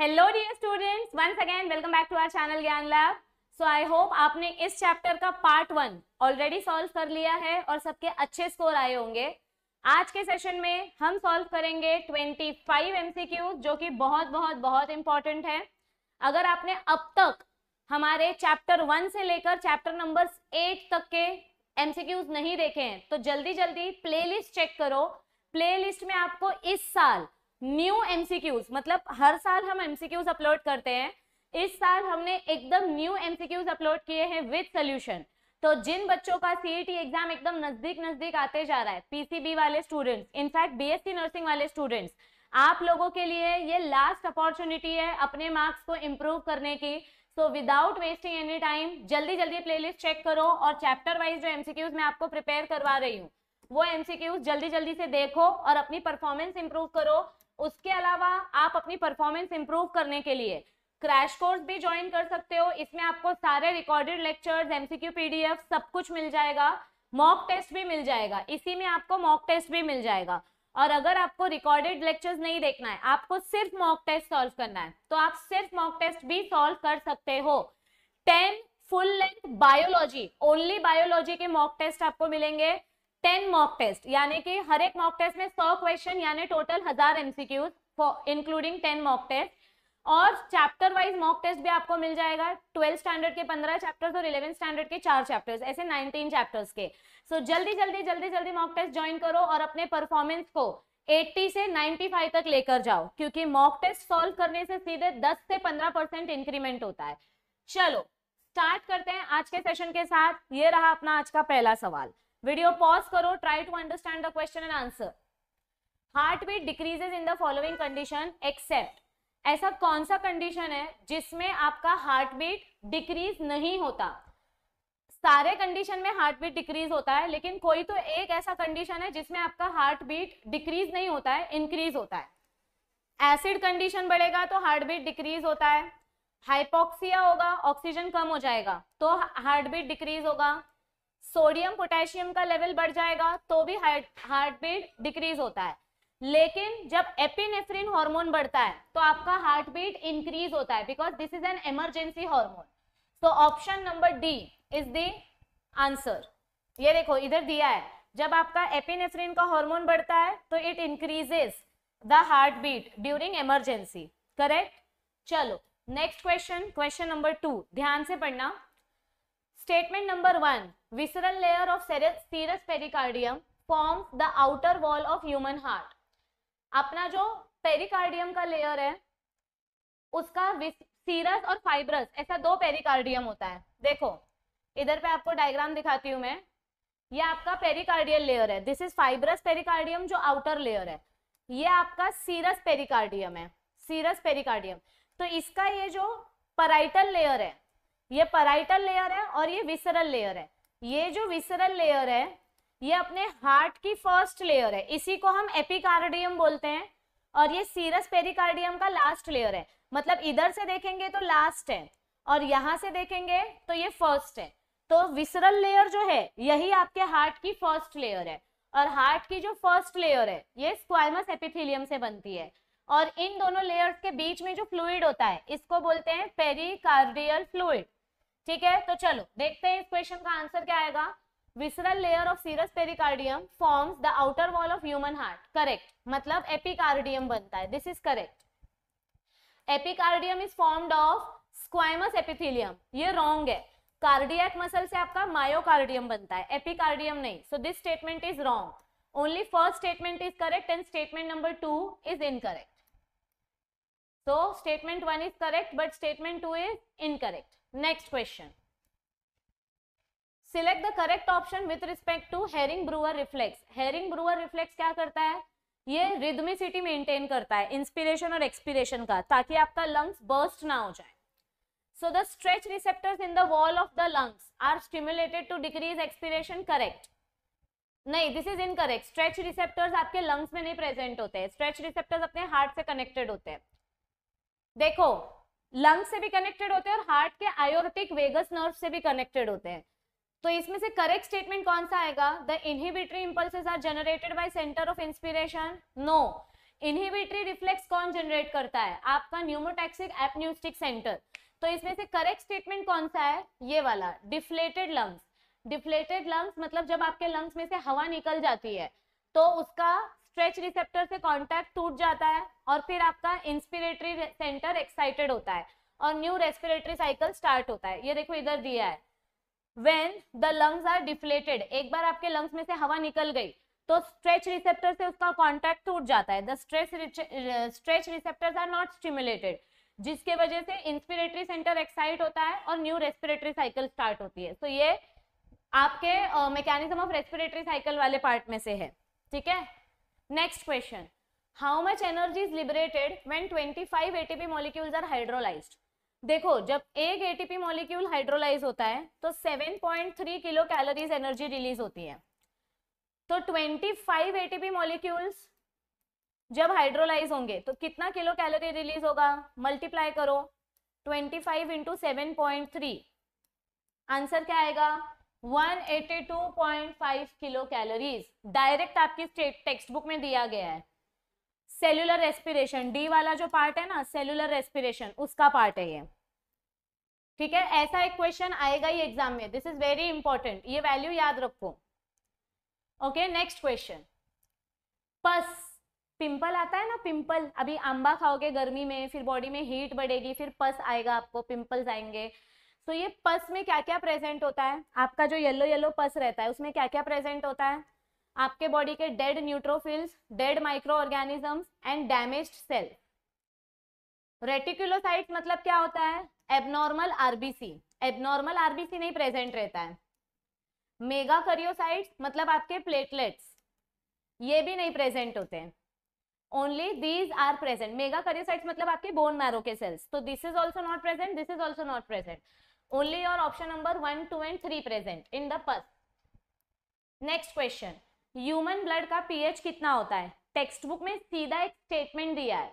Hello dear students once again welcome back to our channel Gyan lab so I hope आपने इस chapter का part one already solve कर लिया है और सबके अच्छे स्कोर आए होंगे आज के सेशन में हम सॉल्व करेंगे 25 फाइव जो कि बहुत बहुत बहुत इंपॉर्टेंट है अगर आपने अब तक हमारे चैप्टर वन से लेकर चैप्टर नंबर एट तक के एम नहीं देखे हैं तो जल्दी जल्दी प्ले चेक करो प्ले में आपको इस साल न्यू एमसीक्यूज मतलब हर साल हम एमसीक्यूज अपलोड करते हैं इस साल हमने एकदम न्यू एमसीक्यूज अपलोड किए हैं विद सोल्यूशन तो जिन बच्चों का सीईटी एग्जाम e एकदम नजदीक नजदीक आते जा रहा है पीसीबी वाले स्टूडेंट्स इनफैक्ट बीएससी नर्सिंग वाले स्टूडेंट्स आप लोगों के लिए ये लास्ट अपॉर्चुनिटी है अपने मार्क्स को इम्प्रूव करने की so without wasting any time जल्दी जल्दी प्लेलिस्ट चेक करो और चैप्टर वाइज जो एमसीक्यूज मैं आपको प्रिपेयर करवा रही हूँ वो एमसीक्यूज जल्दी जल्दी से देखो और अपनी परफॉर्मेंस इंप्रूव करो उसके अलावा आप अपनी परफॉर्मेंस इंप्रूव करने के लिए क्रैश कोर्स भी ज्वाइन कर सकते हो इसमें आपको सारे रिकॉर्डेड लेक्चर्स एमसीक्यू पीडीएफ सब कुछ मिल जाएगा मॉक टेस्ट भी मिल जाएगा इसी में आपको मॉक टेस्ट भी मिल जाएगा और अगर आपको रिकॉर्डेड लेक्चर्स नहीं देखना है आपको सिर्फ मॉक टेस्ट सॉल्व करना है तो आप सिर्फ मॉक टेस्ट भी सॉल्व कर सकते हो ten full length biology only biology के मॉक टेस्ट आपको मिलेंगे टेन मॉक टेस्ट यानी कि हर एक मॉक टेस्ट में सौ क्वेश्चन यानी टोटल हजार MCQs including ten mock test और चैप्टर वाइज मॉक टेस्ट भी आपको मिल जाएगा ट्वेल्थ स्टैंडर्ड के पंद्रह चैप्टर्स और इलेवन स्टैंडर्ड के चार चैप्टर्स ऐसे नाइनटीन चैप्टर्स के सो so, जल्दी जल्दी जल्दी जल्दी मॉक टेस्ट ज्वाइन करो और अपने परफॉर्मेंस को 80 से 95 तक लेकर जाओ क्योंकि मॉक टेस्ट सॉल्व करने से सीधे 10 से 15 परसेंट इंक्रीमेंट होता है चलो स्टार्ट करते हैं आज के सेशन के साथ ये रहा अपना आज का पहला सवाल वीडियो पॉज करो try to understand the question and answer heart beat decreases in the following condition except ऐसा कौन सा कंडीशन है जिसमें आपका हार्ट बीट डिक्रीज नहीं होता सारे कंडीशन में हार्ट बीट डिक्रीज होता है लेकिन कोई तो एक ऐसा कंडीशन है जिसमें आपका हार्ट बीट डिक्रीज नहीं होता है इंक्रीज होता है एसिड कंडीशन बढ़ेगा तो हार्ट बीट डिक्रीज होता है हाइपोक्सिया होगा ऑक्सीजन कम हो जाएगा तो हार्ट बीट डिक्रीज होगा सोडियम पोटेशियम का लेवल बढ़ जाएगा तो भी हार्ट बीट डिक्रीज होता है लेकिन जब एपिनेफ्रिन हार्मोन बढ़ता है तो आपका हार्ट बीट इंक्रीज होता है because this is an emergency hormone तो option number D is the answer ये देखो इधर दिया है जब आपका एपिनेफ्रिन का हार्मोन बढ़ता है तो it increases the heart beat during emergency correct चलो next question question number two ध्यान से पढ़ना statement number one Visceral layer of serous pericardium forms the outer wall of human heart. अपना जो पेरिकार्डियम का लेयर है उसका सीरस और फाइब्रस ऐसा दो पेरिकार्डियम होता है देखो इधर पे आपको डायग्राम दिखाती हूँ मैं ये आपका पेरिकार्डियल लेयर है दिस इज फाइब्रस पेरिकार्डियम जो आउटर लेयर है ये आपका सीरस पेरिकार्डियम है सीरस पेरिकार्डियम तो इसका ये जो पराइटल लेयर है ये पराइटल लेयर है और ये विसरल लेयर है ये जो विसरल लेयर है ये अपने हार्ट की फर्स्ट लेयर है इसी को हम एपिकार्डियम बोलते हैं और ये सीरस पेरिकार्डियम का लास्ट लेयर है मतलब इधर से देखेंगे तो लास्ट है और यहां से देखेंगे तो ये फर्स्ट है तो विसरल लेयर जो है यही आपके हार्ट की फर्स्ट लेयर है और हार्ट की जो फर्स्ट लेयर है ये स्क्वाइमस एपिथिलियम से बनती है और इन दोनों लेयर्स के बीच में जो फ्लूइड होता है इसको बोलते हैं पेरिकार्डियल फ्लूइड ठीक है तो चलो देखते हैं इस क्वेश्चन का आंसर क्या आएगा visceral layer of serous pericardium forms the outer wall of human heart correct मतलब एपिकार्डियम बनता है this is correct epicardium is formed of squamous epithelium ये रॉन्ग है कार्डियक मसल से आपका मायोकार्डियम बनता है एपिकार्डियम नहीं so this statement is wrong only first statement is correct and statement number two is incorrect so statement one is correct but statement two is incorrect next question select the correct option with respect to Hering Breuer reflex Hering Breuer reflex क्या करता है ये rhythmicity maintain करता है inspiration और expiration का ताकि आपका लंग्स बर्स्ट ना हो जाए so the stretch receptors in the wall of the lungs are stimulated to decrease expiration correct नहीं this is incorrect stretch receptors आपके लंग्स में नहीं प्रेजेंट होते हैं स्ट्रेच रिसेप्टर्स अपने हार्ट से कनेक्टेड होते हैं देखो लंग से भी कनेक्टेड होते हैं और हार्ट के आयोरटिक वेगस नर्व से भी कनेक्टेड होते हैं तो इसमें से करेक्ट स्टेटमेंट कौन सा आएगा the inhibitory impulses are generated by centre of inspiration no inhibitory reflex कौन जनरेट करता है आपका न्यूमोटैक्सिक एपन्यूस्टिक सेंटर तो इसमें से करेक्ट स्टेटमेंट कौन सा है ये वाला डिफ्लेटेड लंग्स डिफ्लेटेड लंग्स मतलब जब आपके लंग्स में से हवा निकल जाती है तो उसका स्ट्रेच रिसेप्टर से कॉन्टैक्ट टूट जाता है और फिर आपका इंस्पिरेटरी सेंटर एक्साइटेड होता है और न्यू रेस्पिरेटरी साइकिल स्टार्ट होता है ये देखो इधर दिया है when the lungs are deflated एक बार आपके लंग्स में से हवा निकल गई तो स्ट्रेच रिसेप्टर से उसका कॉन्टैक्ट टूट जाता है the stretch stretch are not stimulated जिसके वजह से इंस्पिरेटरी सेंटर एक्साइट होता है और न्यू रेस्पिरेटरी साइकिल स्टार्ट होती है तो so ये आपके मैकेनिज्म ऑफ रेस्पिरेटरी साइकिल वाले पार्ट में से है ठीक है Next question. How much energy is liberated when 25 ATP molecules are hydrolyzed? देखो जब एक एटीपी मॉलिक्यूल हाइड्रोलाइज होता है तो 7.3 किलो कैलोरीज एनर्जी रिलीज होती है तो 25 एटीपी मॉलिक्यूल्स जब हाइड्रोलाइज होंगे तो कितना किलो कैलोरी रिलीज होगा मल्टीप्लाई करो 25 फाइव इंटू आंसर क्या आएगा 182.5 किलो कैलोरीज डायरेक्ट आपकी टेक्स्ट बुक में दिया गया है सेलुलर रेस्पिरेशन डी वाला जो पार्ट है ना सेलुलर रेस्पिरेशन उसका पार्ट है ये ठीक है ऐसा एक क्वेश्चन आएगा ही एग्जाम में दिस इज वेरी इंपॉर्टेंट ये वैल्यू याद रखो okay next question pus pimple आता है ना पिंपल अभी आंबा खाओगे गर्मी में फिर बॉडी में हीट बढ़ेगी फिर पस आएगा आपको पिंपल्स आएंगे तो ये पस में क्या क्या प्रेजेंट होता है आपका जो येलो येलो पस रहता है उसमें क्या क्या प्रेजेंट होता है आपके बॉडी के dead neutrophils dead micro organisms and damage cell reticulocyte मतलब क्या होता है एबनॉर्मल आरबीसी एबनॉर्मल आरबीसी नहीं प्रेजेंट रहता है मेगा करियोसाइट मतलब आपके प्लेटलेट्स ये भी नहीं प्रेजेंट होते हैं only these are present megakaryocytes मतलब आपके बोन मैरो के सेल्स तो this is also not present this is also not present only your option number 1 2 and 3 present in the pus next question human blood का pH कितना होता है text textbook में सीधा एक स्टेटमेंट दिया है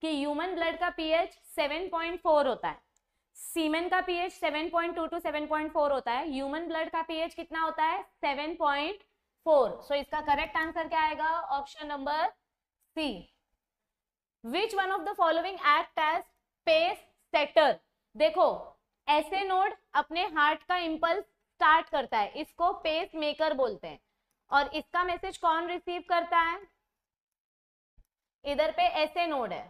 कि ह्यूमन ब्लड का पीएच 7.4 होता है सीमेन का पीएच 7.2 टू 7.4 होता है ह्यूमन ब्लड का पीएच कितना होता है 7.4 सो so, इसका करेक्ट आंसर क्या आएगा option number C which one of the following act as pace setter देखो ऐसे नोड अपने हार्ट का इम्पल्स स्टार्ट करता है इसको पेस मेकर बोलते हैं और इसका मैसेज कौन रिसीव करता है इधर पे ऐसे नोड है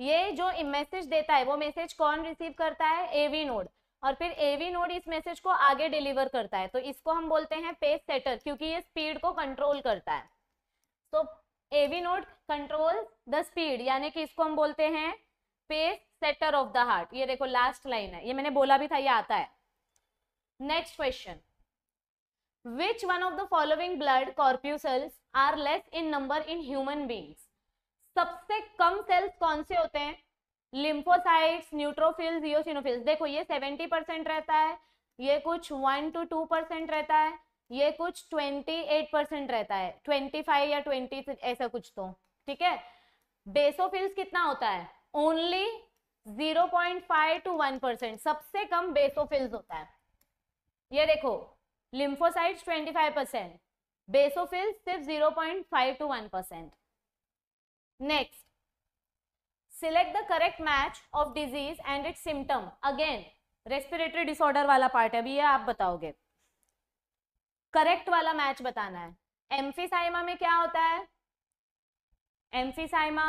ये जो मैसेज देता है वो मैसेज कौन रिसीव करता है एवी नोड और फिर एवी नोड इस मैसेज को आगे डिलीवर करता है तो इसको हम बोलते हैं पेस सेटर क्योंकि ये स्पीड को कंट्रोल करता है तो AV node control the speed यानी कि इसको हम बोलते हैं pace setter of the heart ये देखो लास्ट लाइन है ये मैंने बोला भी था ये आता है next question which one of the following blood corpuscles are less in number in human beings सबसे कम सेल्स कौन से होते हैं लिम्फोसाइट्स न्यूट्रोफिल्स योसिनोफिल्स देखो ये सेवेंटी परसेंट रहता है ये कुछ वन टू टू परसेंट रहता है ये कुछ ट्वेंटी एट परसेंट रहता है ट्वेंटी फाइव या ट्वेंटी ऐसा कुछ तो ठीक है बेसोफिल्स कितना होता है ओनली 0.5 टू 1 परसेंट सबसे कम बेसोफिल्स होता है ये देखो लिम्फोसाइट्स 25 परसेंट बेसोफिल्स सिर्फ 0.5 to 1 percent next select the correct match of disease and its symptom again respiratory disorder वाला पार्ट है अभी ये आप बताओगे करेक्ट वाला मैच बताना है एम्फिसाइमा में क्या होता है एम्फिसाइमा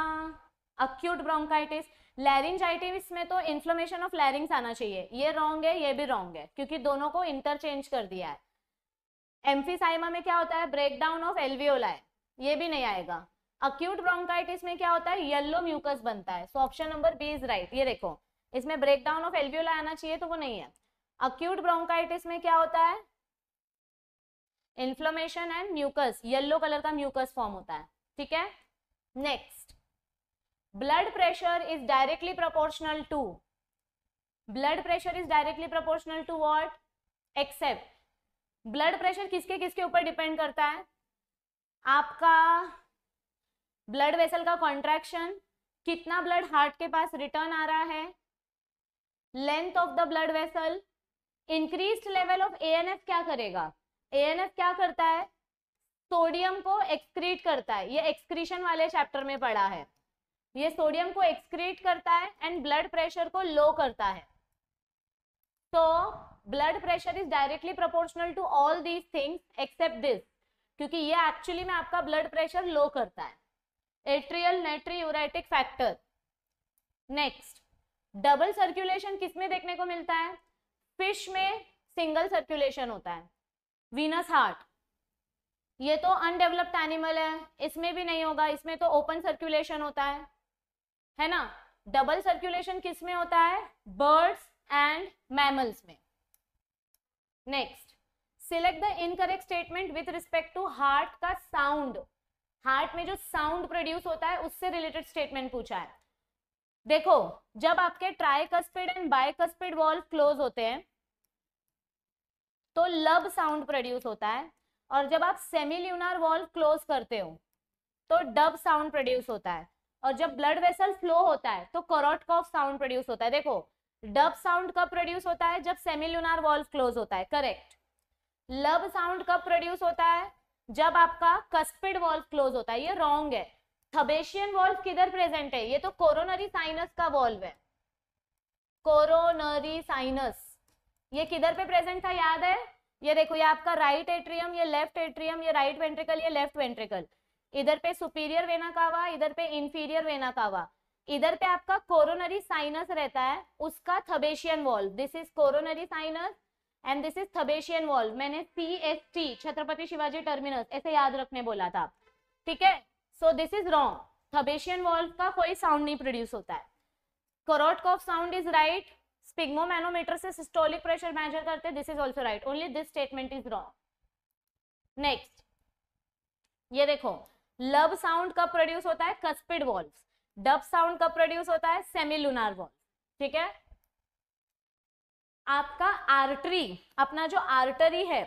अक्यूट ब्रोंकाइटिस लैरिंजाइटिस में तो इन्फ्लोमेशन ऑफ लैरिंग्स आना चाहिए ये रॉन्ग है ये भी रॉन्ग है क्योंकि दोनों को इंटरचेंज कर दिया है एम्फिसाइमा में क्या होता है ब्रेकडाउन ऑफ है ये भी नहीं आएगा अक्यूट ब्रोंकाइटिस में क्या होता है येलो म्यूकस बनता है so option number B is right ये देखो इसमें ब्रेकडाउन ऑफ एल्वियोला आना चाहिए तो वो नहीं है अक्यूट ब्रोंकाइटिस में क्या होता है inflammation and mucus yellow colour का म्यूकस फॉर्म होता है ठीक है next blood pressure is directly proportional to blood pressure is directly proportional to what except blood pressure किसके किसके ऊपर डिपेंड करता है आपका ब्लड वेसल का कॉन्ट्रैक्शन कितना ब्लड हार्ट के पास रिटर्न आ रहा है length of the blood vessel increase level of ANF क्या करेगा एएनएफ क्या करता है सोडियम को एक्सक्रीट करता है ये एक्सक्रीशन वाले चैप्टर में पढ़ा है ये सोडियम को एक्सक्रीट करता है एंड ब्लड प्रेशर को लो करता है तो blood pressure is directly proportional to all these things except this क्योंकि ये एक्चुअली में आपका ब्लड प्रेशर लो करता है atrial natriuretic factor next double circulation किसमें देखने को मिलता है फिश में सिंगल सर्कुलेशन होता है वीनस हार्ट ये तो अनडेवलप्ड एनिमल है इसमें भी नहीं होगा इसमें तो ओपन सर्कुलेशन होता है है ना डबल सर्कुलेशन किस में होता है बर्ड्स एंड मैमल्स में next select the incorrect statement with respect to heart का साउंड हार्ट में जो साउंड प्रोड्यूस होता है उससे रिलेटेड स्टेटमेंट पूछा है देखो जब आपके tricuspid and bicuspid valve close होते हैं तो लब साउंड प्रोड्यूस होता है और जब आप सेमी ल्यूनार वॉल्व क्लोज करते हो तो डब साउंड प्रोड्यूस होता है और जब ब्लड वेसल फ्लो होता है तो करोट कॉफ साउंड प्रोड्यूस होता है देखो डब साउंड कब प्रोड्यूस होता है जब सेमिलुनार वॉल्व क्लोज होता है करेक्ट लब साउंड कब प्रोड्यूस होता है जब आपका कस्पिड वॉल्व क्लोज होता है ये रॉन्ग है थबेशियन वॉल्व किधर प्रेजेंट है ये तो कोरोनरी साइनस का वॉल्व है कोरोनरी साइनस ये किधर पे प्रेजेंट था याद है ये देखो ये आपका राइट एट्रियम ये लेफ्ट एट्रियम ये राइट वेंट्रिकल ये लेफ्ट वेंट्रिकल इधर पे सुपीरियर वेना कावा इधर पे इंफीरियर वेना कावा इधर पे आपका कोरोनरी साइनस रहता है उसका Thebesian valve this is coronary sinus and this is Thebesian valve मैंने C S T Chhatrapati Shivaji Terminus ऐसे याद रखने बोला था ठीक है so this is wrong Thebesian valve का कोई साउंड नहीं प्रोड्यूस होता है Korotkoff sound is right sphygmomanometer से सिस्टोलिक प्रेशर मेजर करते this is also right only this statement is wrong next ये देखो लव साउंड कब प्रोड्यूस होता है कस्पिड वॉल्व डब साउंड कब प्रोड्यूस होता है सेमिलुनार वॉल्व ठीक है आपका आर्टरी अपना जो आर्टरी है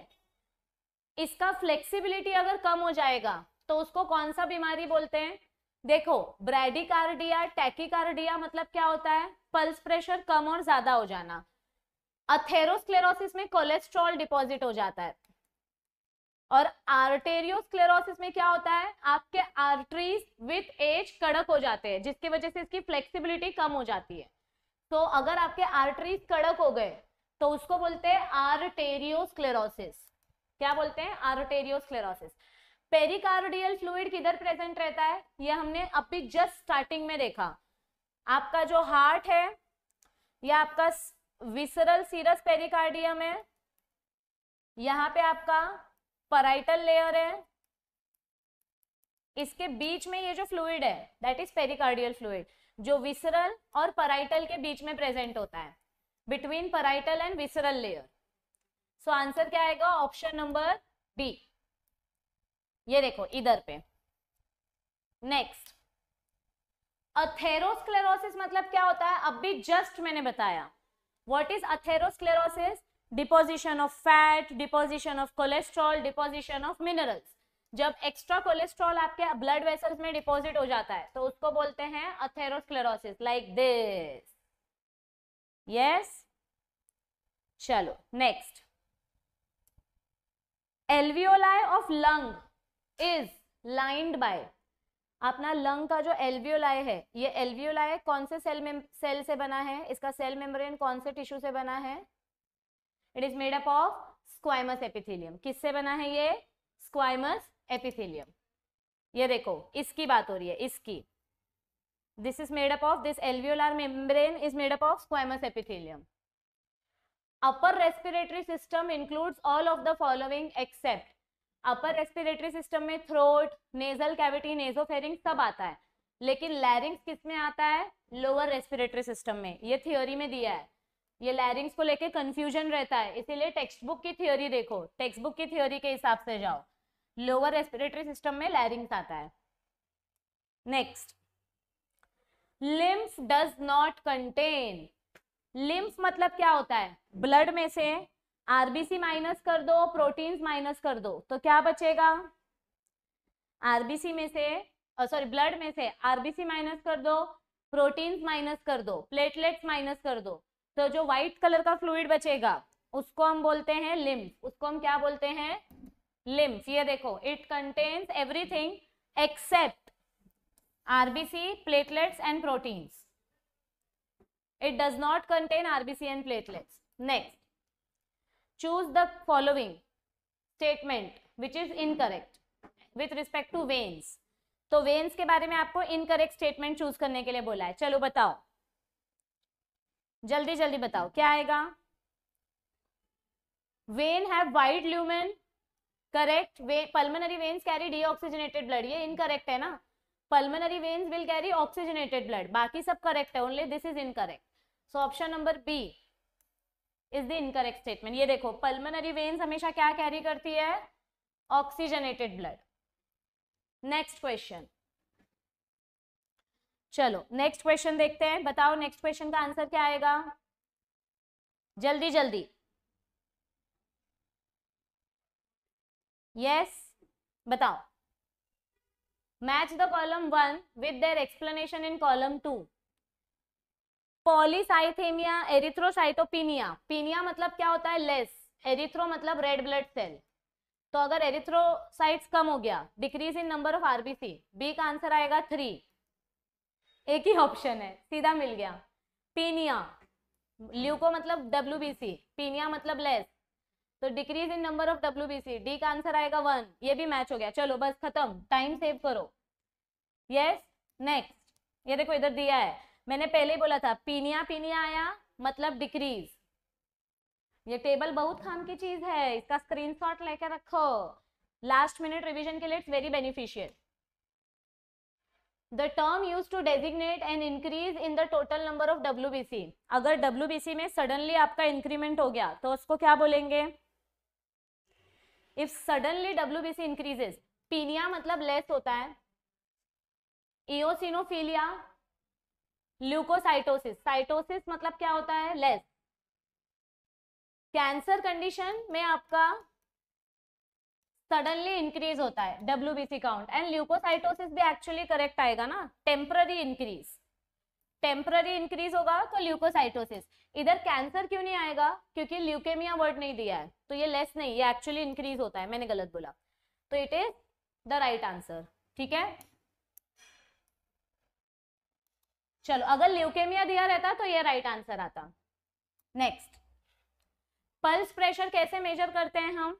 इसका फ्लेक्सिबिलिटी अगर कम हो जाएगा तो उसको कौन सा बीमारी बोलते हैं देखो ब्रेडिकार्डिया टैकिकार्डिया मतलब क्या होता है पल्स प्रेशर कम और ज्यादा हो जाना अथेरोस्क्लेरोसिस में कोलेस्ट्रॉल डिपॉजिट हो जाता है और आर्टेरियोस्क्लेरोसिस में क्या होता है आपके आर्टरीज विथ एज कड़क हो जाते हैं जिसकी वजह से इसकी फ्लेक्सिबिलिटी कम हो जाती है तो अगर आपके आर्टरीज कड़क हो गए तो उसको बोलते हैं आर्टेरियोस्क्लेरोसिस क्या बोलते हैं आर्टेरियोस्क्लेरोसिस पेरिकार्डियल फ्लूड किधर प्रेजेंट रहता है यह हमने अभी जस्ट स्टार्टिंग में देखा आपका जो हार्ट है या आपका विसरल सीरस पेरिकार्डियम है यहाँ पे आपका पराइटल लेयर है इसके बीच में ये जो फ्लूइड है दैट इज पेरिकार्डियल फ्लूइड जो विसरल और पराइटल के बीच में प्रेजेंट होता है between parietal and visceral layer so answer क्या आएगा ऑप्शन नंबर बी ये देखो इधर पे नेक्स्ट अथेरोस्क्लेरोसिस मतलब क्या होता है अब भी जस्ट मैंने बताया what is atherosclerosis deposition of fat deposition of cholesterol deposition of minerals जब एक्स्ट्रा कोलेस्ट्रॉल आपके ब्लड वेसल्स में डिपॉजिट हो जाता है तो उसको बोलते हैं अथेरोस्क्लेरोसिस लाइक दिस यस चलो next alveoli of lung is lined by अपना लंग का जो एल्वियोलाई है ये एल्वियोलाई कौन से सेल में सेल से बना है इसका सेल मेम्ब्रेन कौन से टिश्यू से बना है it is made up of squamous epithelium किससे बना है ये स्क्वाइमस एपिथेलियम ये देखो इसकी बात हो रही है इसकी this is made up of this alveolar membrane is made up of squamous epithelium upper respiratory system includes all of the following except upper respiratory system में थ्रोट नेजल कैविटी नेजोफेरिंग सब आता है लेकिन लैरिंग्स किस में आता है लोअर रेस्पिरेटरी सिस्टम में ये थियोरी में दिया है ये लैरिंग्स को लेके कंफ्यूजन रहता है इसीलिए टेक्स्ट बुक की थियोरी देखो टेक्स्ट बुक की थियोरी के हिसाब से जाओ लोअर रेस्पिरेटरी सिस्टम में लैरिंग्स आता है next lymph does not contain lymph मतलब क्या होता है ब्लड में से आरबीसी माइनस कर दो प्रोटीन्स माइनस कर दो तो क्या बचेगा आरबीसी में से सॉरी ब्लड में से आरबीसी माइनस कर दो प्रोटीन्स माइनस कर दो प्लेटलेट्स माइनस कर दो तो जो व्हाइट कलर का फ्लूइड बचेगा उसको हम बोलते हैं लिम्फ उसको हम क्या बोलते हैं लिम्फ ये देखो it contains everything except RBC platelets and protein it does not contain RBC and platelets next choose the following statement which is incorrect with respect to veins तो वेन्स के बारे में आपको इनकरेक्ट स्टेटमेंट चूज करने के लिए बोला है चलो बताओ जल्दी जल्दी बताओ क्या आएगा vein have wide lumen correct they pulmonary veins carry deoxygenated blood ये इनकरेक्ट है ना pulmonary veins will carry oxygenated blood बाकी सब करेक्ट है only this is incorrect so option number B is the incorrect statement ये देखो pulmonary veins हमेशा क्या कैरी करती है ऑक्सीजनेटेड ब्लड नेक्स्ट क्वेश्चन चलो नेक्स्ट क्वेश्चन देखते हैं बताओ नेक्स्ट क्वेश्चन का आंसर क्या आएगा जल्दी जल्दी यस बताओ match the column one with their explanation in column two polycythemia erythrocytopenia penia मतलब क्या होता है लेस एरिथ्रो मतलब रेड ब्लड सेल तो अगर एरिथ्रोसाइट्स कम हो गया decrease in number of RBC B का आंसर आएगा थ्री एक ही ऑप्शन है सीधा मिल गया पीनिया ल्यूको मतलब डब्ल्यू बी सी पीनिया मतलब लेस तो decrease in number of W B C D का आंसर आएगा वन ये भी मैच हो गया चलो बस खत्म टाइम सेव करो यस नेक्स्ट ये देखो इधर दिया है मैंने पहले ही बोला था पीनिया पीनिया आया मतलब डिक्रीज ये टेबल बहुत काम की चीज है इसका स्क्रीनशॉट लेकर रखो लास्ट मिनट रिवीजन के लिए it's very beneficial the term use to designate an increase in the total number of W अगर डब्ल्यू में सडनली आपका इंक्रीमेंट हो गया तो उसको क्या बोलेंगे if suddenly W B C increases penia मतलब लेस होता है इोसिनोफीलिया ल्यूकोसाइटोसिस साइटोसिस मतलब क्या होता है लेस कैंसर कंडीशन में आपका सडनली इंक्रीज होता है डब्ल्यू काउंट एंड ल्यूकोसाइटोसिस भी एक्चुअली करेक्ट आएगा ना टेम्पररी इंक्रीज टेम्पररी इंक्रीज होगा तो ल्यूकोसाइटोसिस इधर कैंसर क्यों नहीं आएगा क्योंकि ल्यूकेमिया वर्ड नहीं दिया है तो ये लेस नहीं ये एक्चुअली इंक्रीज होता है मैंने गलत बोला तो it is the right answer ठीक है चलो अगर ल्यूकेमिया दिया रहता तो ये राइट आंसर आता नेक्स्ट पल्स प्रेशर कैसे मेजर करते हैं हम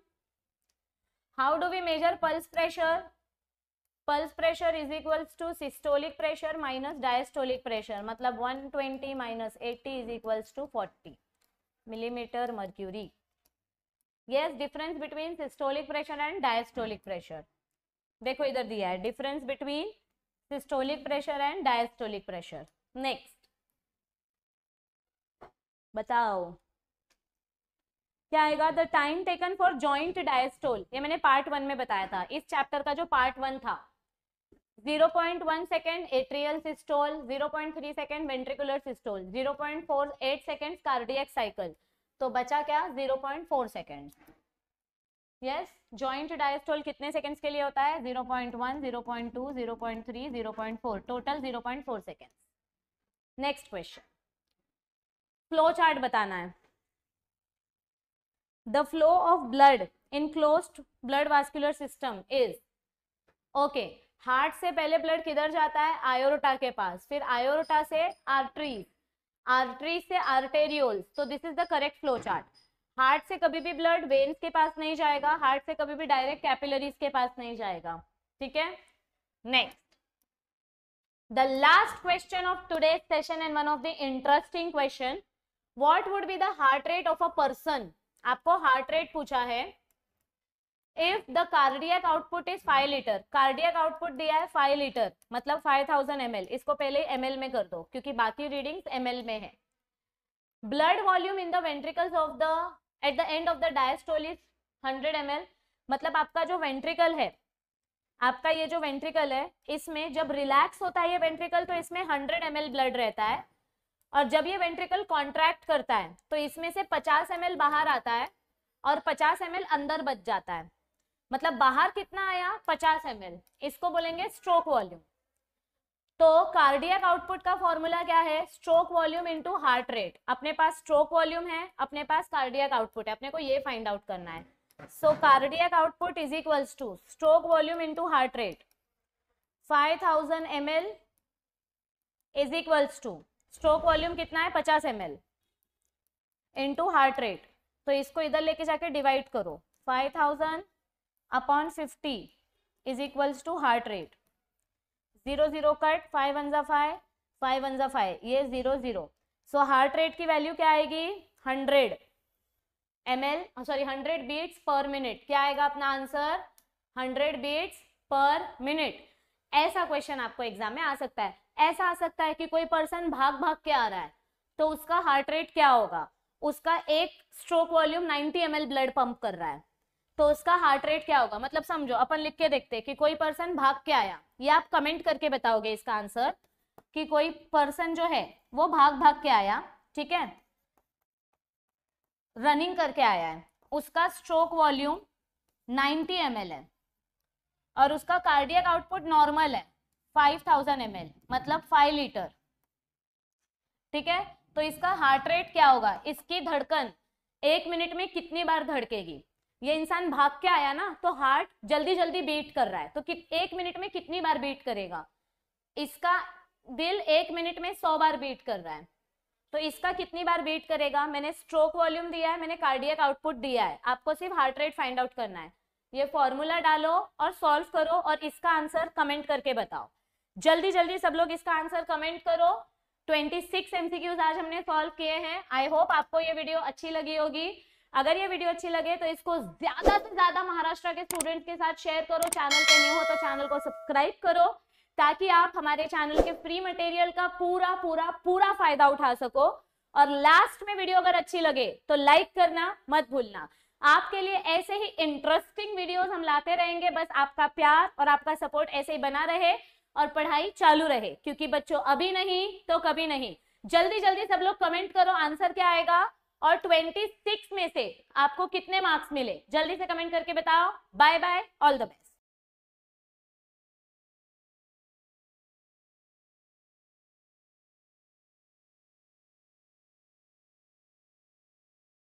how do we measure pulse pressure pulse pressure is equals to systolic pressure minus diastolic pressure मतलब 120 twenty minus eighty is equals to forty millimetre mercury yes difference between systolic pressure and diastolic pressure देखो इधर दिया है difference between systolic pressure and diastolic pressure next बताओ क्या आएगा the time taken for joint diastole ये मैंने part one में बताया था इस चैप्टर का जो पार्ट वन था 0.1 point one second atrial systole 0.3 point three second ventricular systole 0.48 point four eight second cardiac cycle तो बचा क्या 0.4 point four second yes joint diastole कितने सेकेंड्स के लिए होता है 0.1 0.2 0.3 0.4 total 0.4 seconds next question flow chart बताना है the flow of blood in closed blood vascular system is okay heart से पहले ब्लड किधर जाता है आयोरोटा के पास फिर आयोरोटा से आर्टरीज आर्टरीज से आर्टेरियोल्स तो this is the correct flow chart heart से कभी भी ब्लड वेन्स के पास नहीं जाएगा हार्ट से कभी भी डायरेक्ट कैपिलरीज के पास नहीं जाएगा ठीक है next the last question of today's session and one of the interesting question what would be the heart rate of a person आपको हार्ट रेट पूछा है if the cardiac output is five litre cardiac output दिया है five litre मतलब five thousand M इसको पहले M में कर दो क्योंकि बाकी रीडिंग्स एम में है blood volume in the ventricles of the at the end of the diastole is hundred M मतलब आपका जो वेंट्रिकल है आपका ये जो वेंट्रिकल है इसमें जब रिलैक्स होता है ये वेंट्रिकल तो इसमें हंड्रेड एम ब्लड रहता है और जब ये वेंट्रिकल कॉन्ट्रैक्ट करता है तो इसमें से 50 एम बाहर आता है और 50 एम अंदर बच जाता है मतलब बाहर कितना आया 50 एम इसको बोलेंगे स्ट्रोक वॉल्यूम तो कार्डियक आउटपुट का फॉर्मूला क्या है stroke volume into heart rate अपने पास स्ट्रोक वॉल्यूम है अपने पास कार्डियक आउटपुट है अपने को ये फाइंड आउट करना है so cardiac output is equals to stroke volume into heart rate five M L is equals to stroke volume कितना है पचास M L to heart rate तो इसको इधर लेके जाके डिवाइड करो five thousand upon fifty is equals to heart rate zero zero cut five one ज़ा फाइव फाइव वन ज़ा फाइव ये zero zero so heart rate की वैल्यू क्या आएगी hundred M L sorry hundred beats per minute क्या आएगा अपना answer hundred beats per minute ऐसा क्वेश्चन आपको एग्जाम में आ सकता है ऐसा आ सकता है कि कोई पर्सन भाग भाग के आ रहा है तो उसका हार्ट रेट क्या होगा उसका एक stroke volume 90 M blood pump कर रहा है तो उसका हार्ट रेट क्या होगा मतलब समझो अपन लिख के देखते हैं कि कोई पर्सन भाग के आया या आप कमेंट करके बताओगे इसका आंसर कि कोई पर्सन जो है वो भाग भाग के आया ठीक है रनिंग करके आया है उसका स्ट्रोक वॉल्यूम 90 एम है और उसका कार्डियक आउटपुट नॉर्मल है फाइव थाउजेंड एम मतलब फाइव लीटर ठीक है तो इसका हार्ट रेट क्या होगा इसकी धड़कन एक मिनट में कितनी बार धड़केगी ये इंसान भाग के आया ना तो हार्ट जल्दी जल्दी बीट कर रहा है तो एक मिनट में कितनी बार बीट करेगा इसका दिल एक मिनट में सौ बार बीट कर रहा है तो इसका कितनी बार बीट करेगा मैंने स्ट्रोक वॉल्यूम दिया है मैंने कार्डियक आउटपुट दिया है आपको सिर्फ हार्ट रेट फाइंड आउट करना है ये फॉर्मूला डालो और सॉल्व करो और इसका आंसर कमेंट करके बताओ जल्दी जल्दी सब लोग इसका आंसर कमेंट करो 26 एमसीक्यूज आज हमने सॉल्व किए हैं आई होप आपको ये वीडियो अच्छी लगी होगी अगर ये वीडियो अच्छी लगे तो इसको ज्यादा से ज्यादा महाराष्ट्र के स्टूडेंट्स के साथ शेयर करो चैनल पे न्यू हो तो चैनल को सब्सक्राइब करो ताकि आप हमारे चैनल के फ्री मटेरियल का पूरा पूरा पूरा फायदा उठा सको और लास्ट में वीडियो अगर अच्छी लगे तो लाइक करना मत भूलना आपके लिए ऐसे ही इंटरेस्टिंग वीडियोस हम लाते रहेंगे बस आपका प्यार और आपका सपोर्ट ऐसे ही बना रहे और पढ़ाई चालू रहे क्योंकि बच्चों अभी नहीं तो कभी नहीं जल्दी जल्दी सब लोग कमेंट करो आंसर क्या आएगा और 26 में से आपको कितने मार्क्स मिले जल्दी से कमेंट करके बताओ bye bye all the best